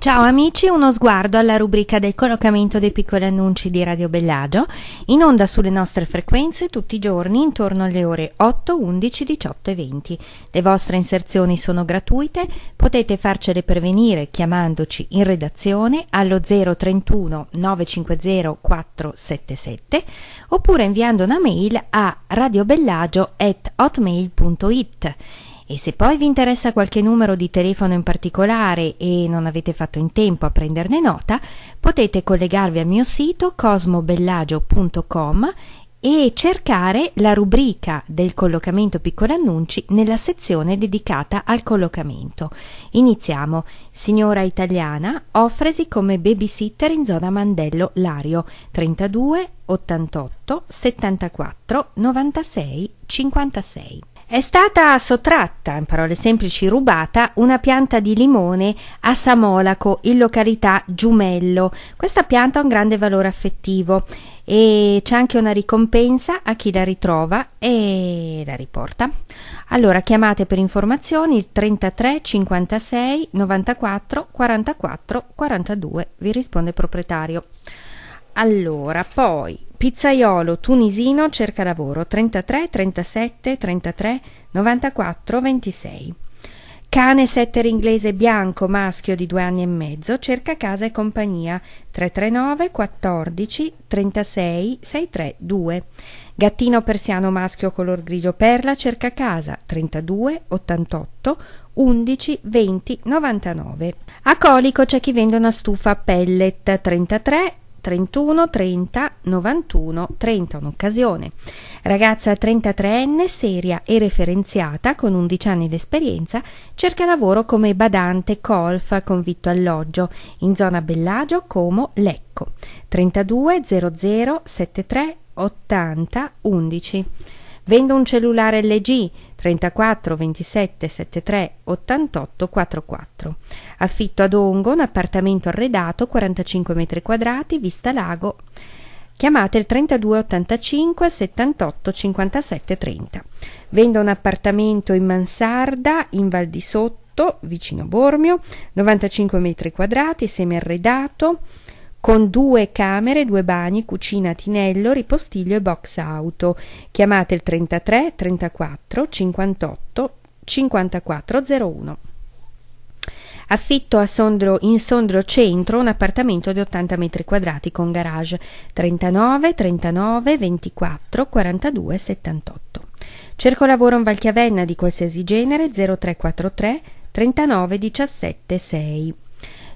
Ciao amici, uno sguardo alla rubrica del collocamento dei piccoli annunci di Radio Bellagio, in onda sulle nostre frequenze tutti i giorni intorno alle ore 8, 11, 18 e 20. Le vostre inserzioni sono gratuite, potete farcele prevenire chiamandoci in redazione allo 031 950 477 oppure inviando una mail a radiobellagio.it. E se poi vi interessa qualche numero di telefono in particolare e non avete fatto in tempo a prenderne nota, potete collegarvi al mio sito cosmobellagio.com e cercare la rubrica del collocamento piccoli annunci nella sezione dedicata al collocamento. Iniziamo. Signora italiana, offresi come babysitter in zona Mandello Lario 32 88 74 96 56. È stata sottratta, in parole semplici rubata, una pianta di limone a Samolaco, in località Giumello. Questa pianta ha un grande valore affettivo e c'è anche una ricompensa a chi la ritrova e la riporta. Allora chiamate per informazioni il 33 56 94 44 42, vi risponde il proprietario. Allora, poi Pizzaiolo tunisino cerca lavoro 33 37 33 94 26. Cane setter inglese bianco maschio di due anni e mezzo cerca casa e compagnia 339 14 36 632. Gattino persiano maschio color grigio perla cerca casa 32 88 11 20 99. A Colico c'è chi vende una stufa pellet 33 31 30 91 30 un'occasione. Ragazza 33enne, seria e referenziata con 11 anni di esperienza, cerca lavoro come badante colf convitto alloggio in zona Bellagio, Como, Lecco. 32 00 73 80 11. Vendo un cellulare LG 34 27 73 88 44. Affitto ad Ongo un appartamento arredato 45 metri quadrati, vista lago. Chiamate il 32 85 78 57 30. Vendo un appartamento in mansarda in Val di Sotto, vicino Bormio, 95 metri quadrati, semi arredato con due camere, due bagni, cucina, tinello, ripostiglio e box auto. Chiamate il 33 34 58 5401. Affitto Sondro, in Sondro Centro un appartamento di 80 metri quadrati con garage 39 39 24 42 78. Cerco lavoro in Valchiavenna di qualsiasi genere 0343 39 17 6.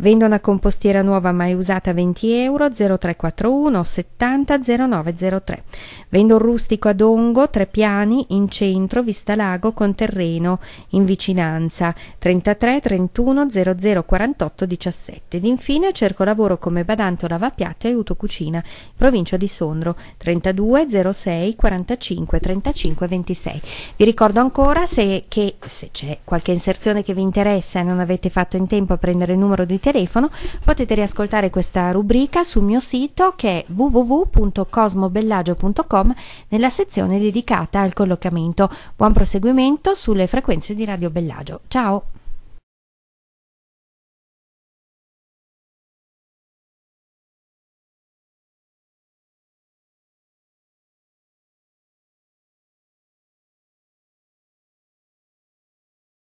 Vendo una compostiera nuova mai usata 20 euro 0341 70 0903. Vendo un rustico ad Ongo, tre piani, in centro, Vista Lago con terreno in vicinanza 33 31 00 48 17. Ed infine cerco lavoro come badante o lavapiatti aiuto cucina, provincia di Sondro 32 06 45 35 26. Vi ricordo ancora se, che, se c'è qualche inserzione che vi interessa e non avete fatto in tempo a prendere il numero di telefono telefono, potete riascoltare questa rubrica sul mio sito che è www.cosmobellagio.com nella sezione dedicata al collocamento. Buon proseguimento sulle frequenze di Radio Bellagio. Ciao!